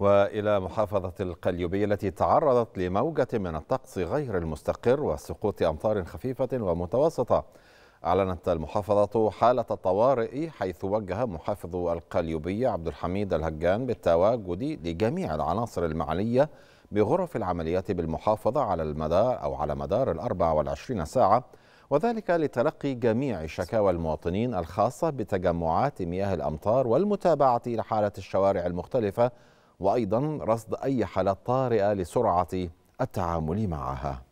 وإلى محافظة القليوبية التي تعرضت لموجة من الطقس غير المستقر وسقوط أمطار خفيفة ومتوسطة أعلنت المحافظة حالة الطوارئ حيث وجه محافظ القليوبية عبد الحميد الهجان بالتواجد لجميع العناصر المعنية بغرف العمليات بالمحافظة على المدار أو على مدار ال 24 ساعة وذلك لتلقي جميع شكاوى المواطنين الخاصة بتجمعات مياه الأمطار والمتابعة لحالة الشوارع المختلفة وأيضا رصد أي حالات طارئة لسرعة التعامل معها